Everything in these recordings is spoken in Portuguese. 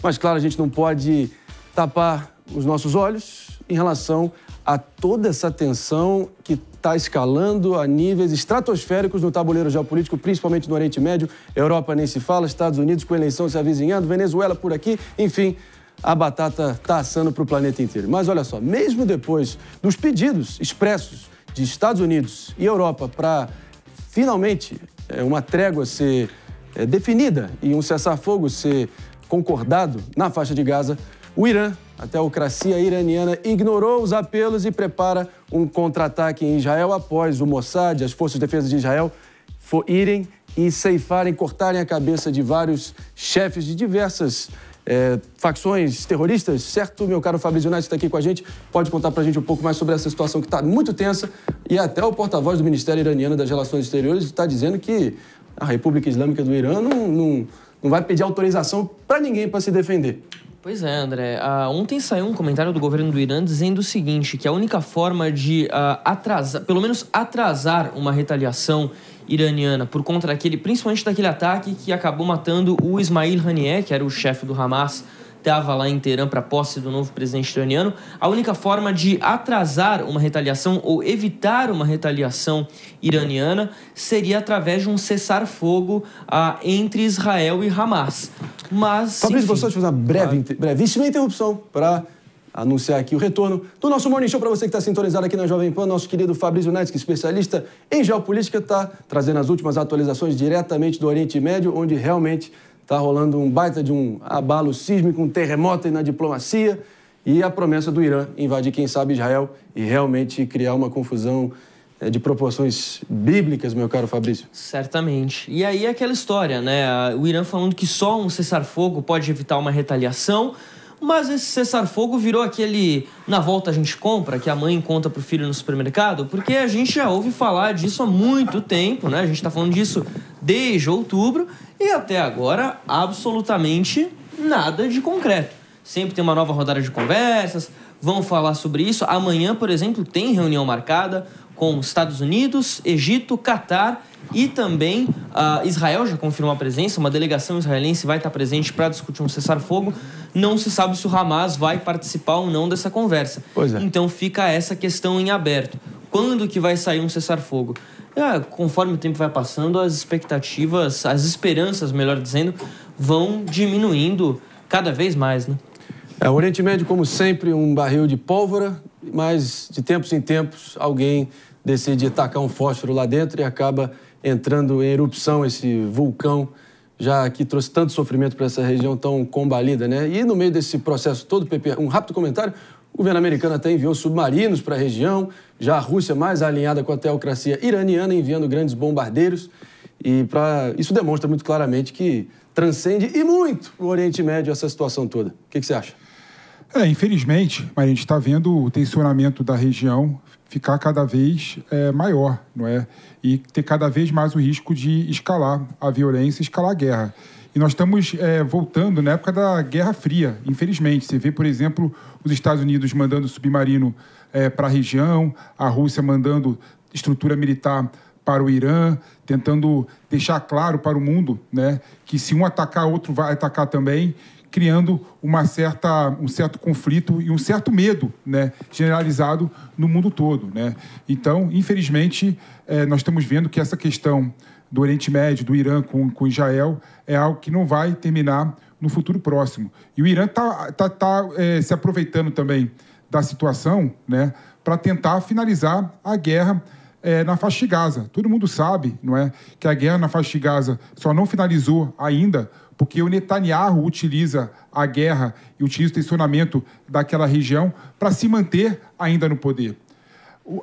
Mas, claro, a gente não pode tapar os nossos olhos em relação a toda essa tensão que está escalando a níveis estratosféricos no tabuleiro geopolítico, principalmente no Oriente Médio. Europa nem se fala, Estados Unidos com eleição se avizinhando, Venezuela por aqui, enfim. A batata está assando para o planeta inteiro. Mas olha só, mesmo depois dos pedidos expressos de Estados Unidos e Europa para finalmente é, uma trégua ser é, definida e um cessar-fogo ser concordado na faixa de Gaza, o Irã, a teocracia iraniana, ignorou os apelos e prepara um contra-ataque em Israel após o Mossad, as forças de defesa de Israel, irem e ceifarem, cortarem a cabeça de vários chefes de diversas é, facções terroristas, certo? Meu caro Fabrício Nath está aqui com a gente, pode contar para a gente um pouco mais sobre essa situação que está muito tensa e até o porta-voz do Ministério Iraniano das Relações Exteriores está dizendo que a República Islâmica do Irã não, não não vai pedir autorização para ninguém para se defender. Pois é, André. Ah, ontem saiu um comentário do governo do Irã dizendo o seguinte: que a única forma de ah, atrasar, pelo menos atrasar uma retaliação iraniana por conta daquele, principalmente daquele ataque que acabou matando o Ismail Haniyeh, que era o chefe do Hamas estava lá em Teherã para a posse do novo presidente iraniano. A única forma de atrasar uma retaliação ou evitar uma retaliação iraniana seria através de um cessar-fogo ah, entre Israel e Hamas. Mas. Fabrício enfim, só te fazer uma breve, claro. brevíssima interrupção para anunciar aqui o retorno do nosso Morning Show para você que está sintonizado aqui na Jovem Pan. Nosso querido Fabrício Neto que é especialista em geopolítica, está trazendo as últimas atualizações diretamente do Oriente Médio, onde realmente Está rolando um baita de um abalo sísmico, um terremoto aí na diplomacia e a promessa do Irã invadir, quem sabe, Israel e realmente criar uma confusão eh, de proporções bíblicas, meu caro Fabrício. Certamente. E aí é aquela história, né? O Irã falando que só um cessar-fogo pode evitar uma retaliação. Mas esse cessar-fogo virou aquele na volta a gente compra, que a mãe conta pro filho no supermercado, porque a gente já ouve falar disso há muito tempo, né? A gente tá falando disso desde outubro e até agora absolutamente nada de concreto. Sempre tem uma nova rodada de conversas, vão falar sobre isso. Amanhã, por exemplo, tem reunião marcada com Estados Unidos, Egito, Catar e também uh, Israel já confirmou a presença, uma delegação israelense vai estar presente para discutir um cessar-fogo. Não se sabe se o Hamas vai participar ou não dessa conversa. É. Então fica essa questão em aberto. Quando que vai sair um cessar-fogo? É, conforme o tempo vai passando, as expectativas, as esperanças, melhor dizendo, vão diminuindo cada vez mais, né? É, o Oriente Médio, como sempre, um barril de pólvora, mas de tempos em tempos alguém decide tacar um fósforo lá dentro e acaba entrando em erupção esse vulcão já que trouxe tanto sofrimento para essa região tão combalida, né? E no meio desse processo todo, Pepe, um rápido comentário, o governo americano até enviou submarinos para a região, já a Rússia mais alinhada com a teocracia iraniana enviando grandes bombardeiros e para isso demonstra muito claramente que transcende e muito o Oriente Médio essa situação toda. O que, que você acha? É, infelizmente, a gente está vendo o tensionamento da região ficar cada vez é, maior, não é? E ter cada vez mais o risco de escalar a violência, escalar a guerra. E nós estamos é, voltando na época da Guerra Fria, infelizmente. Você vê, por exemplo, os Estados Unidos mandando submarino é, para a região, a Rússia mandando estrutura militar para o Irã, tentando deixar claro para o mundo né, que se um atacar, outro vai atacar também criando uma certa, um certo conflito e um certo medo né, generalizado no mundo todo. Né? Então, infelizmente, é, nós estamos vendo que essa questão do Oriente Médio, do Irã com, com Israel, é algo que não vai terminar no futuro próximo. E o Irã está tá, tá, é, se aproveitando também da situação né, para tentar finalizar a guerra é, na faixa de Gaza. Todo mundo sabe, não é, que a guerra na faixa de Gaza só não finalizou ainda porque o Netanyahu utiliza a guerra e utiliza o tensionamento daquela região para se manter ainda no poder.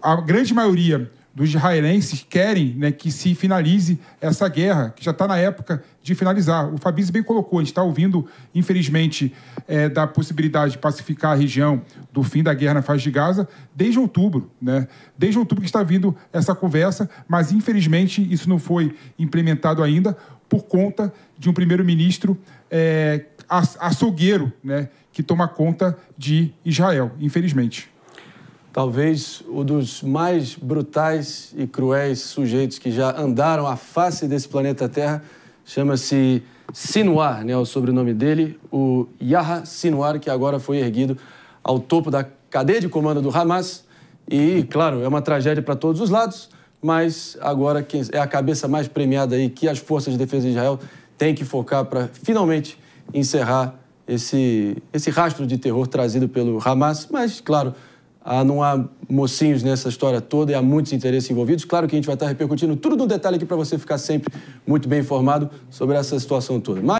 a grande maioria dos israelenses querem né, que se finalize essa guerra, que já está na época de finalizar. O Fabrício bem colocou, a gente está ouvindo, infelizmente, é, da possibilidade de pacificar a região do fim da guerra na faixa de Gaza desde outubro. Né? Desde outubro que está vindo essa conversa, mas infelizmente isso não foi implementado ainda por conta de um primeiro-ministro é, açougueiro né, que toma conta de Israel, infelizmente talvez o dos mais brutais e cruéis sujeitos que já andaram à face desse planeta Terra, chama-se Sinuar, né, o sobrenome dele, o Yaha Sinuar, que agora foi erguido ao topo da cadeia de comando do Hamas. E, claro, é uma tragédia para todos os lados, mas agora é a cabeça mais premiada aí que as forças de defesa de Israel têm que focar para finalmente encerrar esse, esse rastro de terror trazido pelo Hamas. Mas, claro, ah, não há mocinhos nessa história toda e há muitos interesses envolvidos. Claro que a gente vai estar repercutindo tudo no detalhe aqui para você ficar sempre muito bem informado sobre essa situação toda. Mas...